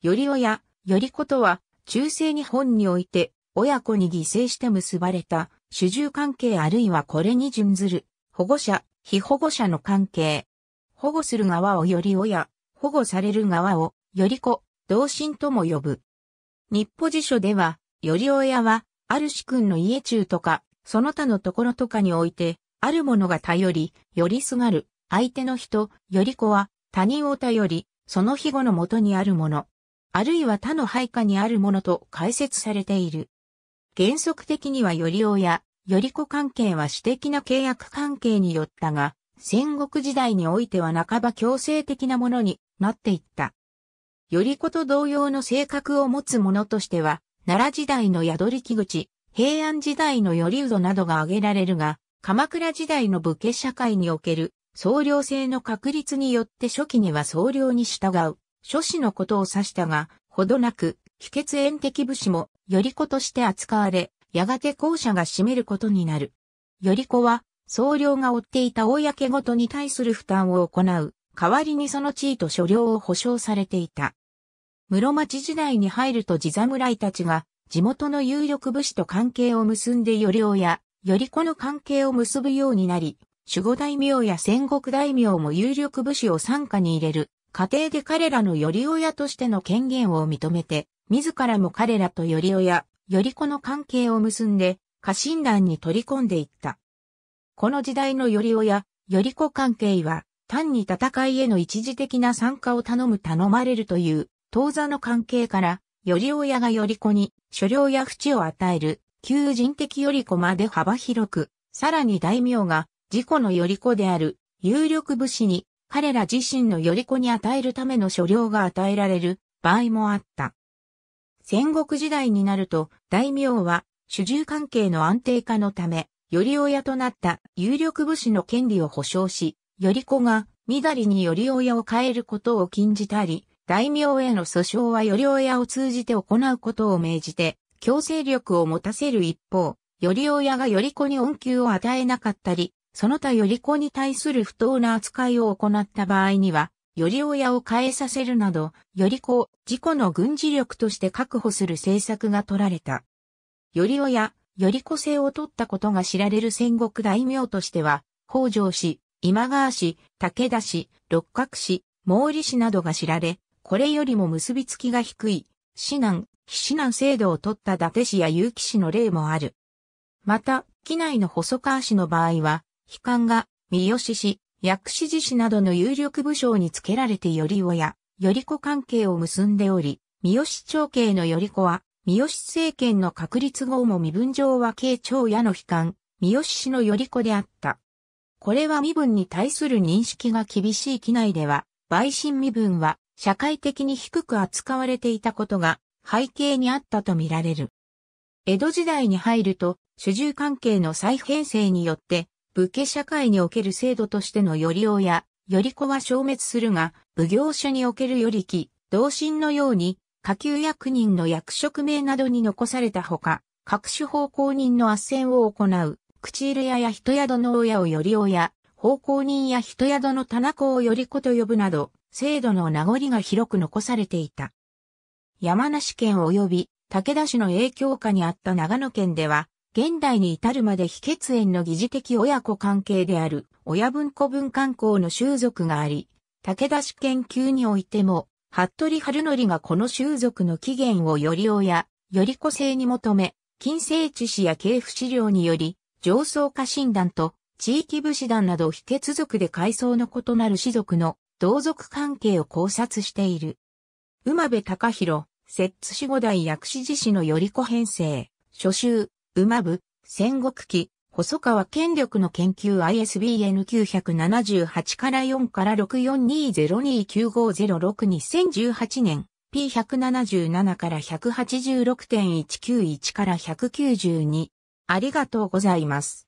より親、よりことは、中世日本において、親子に犠牲して結ばれた、主従関係あるいはこれに準ずる、保護者、非保護者の関係。保護する側をより親、保護される側を、より子、同心とも呼ぶ。日保辞書では、より親は、あるし君の家中とか、その他のところとかにおいて、あるものが頼り、よりすがる、相手の人、より子は、他人を頼り、その庇護のもとにあるもの。あるいは他の配下にあるものと解説されている。原則的にはより親、より子関係は私的な契約関係によったが、戦国時代においては半ば強制的なものになっていった。より子と同様の性格を持つ者としては、奈良時代の宿り木口、平安時代のりうどなどが挙げられるが、鎌倉時代の武家社会における総領制の確立によって初期には総領に従う。諸子のことを指したが、ほどなく、気訣縁的武士も、より子として扱われ、やがて校舎が占めることになる。より子は、僧侶が追っていた公ごとに対する負担を行う、代わりにその地位と所領を保障されていた。室町時代に入ると地侍たちが、地元の有力武士と関係を結んでより親、や、より子の関係を結ぶようになり、守護大名や戦国大名も有力武士を参加に入れる。家庭で彼らのより親としての権限を認めて、自らも彼らとより親、より子の関係を結んで、家臣団に取り込んでいった。この時代のより親、より子関係は、単に戦いへの一時的な参加を頼む頼まれるという、当座の関係から、より親がより子に、所領や淵を与える、求人的より子まで幅広く、さらに大名が、自己のより子である、有力武士に、彼ら自身のより子に与えるための所領が与えられる場合もあった。戦国時代になると、大名は、主従関係の安定化のため、より親となった有力武士の権利を保障し、より子が、みりにより親を変えることを禁じたり、大名への訴訟はより親を通じて行うことを命じて、強制力を持たせる一方、より親がより子に恩給を与えなかったり、その他より子に対する不当な扱いを行った場合には、より親を変えさせるなど、より子を自己の軍事力として確保する政策が取られた。より親、より子制を取ったことが知られる戦国大名としては、北条氏、今川氏、武田氏、六角氏、毛利氏などが知られ、これよりも結びつきが低い、指南、非指南制度を取った伊達氏や結城氏の例もある。また、機内の細川氏の場合は、悲観が、三好氏、薬師寺氏などの有力武将につけられて頼親や、頼子関係を結んでおり、三好長慶の頼子は、三好政権の確立後も身分上は慶長屋の悲観、三好氏の頼子であった。これは身分に対する認識が厳しい機内では、陪審身分は社会的に低く扱われていたことが背景にあったとみられる。江戸時代に入ると、主従関係の再編成によって、武家社会における制度としてのより親より子は消滅するが、奉行所におけるより木、同心のように、下級役人の役職名などに残されたほか、各種奉公人の斡旋を行う、口入れ屋や人宿の親をより親、奉公人や人宿の田中をより子と呼ぶなど、制度の名残が広く残されていた。山梨県及び武田氏の影響下にあった長野県では、現代に至るまで非血縁の疑似的親子関係である親分子分観光の習俗があり、武田氏研究においても、服部春則がこの習俗の起源をより親、より個性に求め、近世知史や系譜資料により、上層化診断と地域武士団など非血族で階層の異なる士族の同族関係を考察している。馬部隆弘、摂津守護代薬師寺氏のより子編成、初秋。馬部、戦国期、細川権力の研究 ISBN 978から4から6420295062018年 P177 から186.191から192ありがとうございます。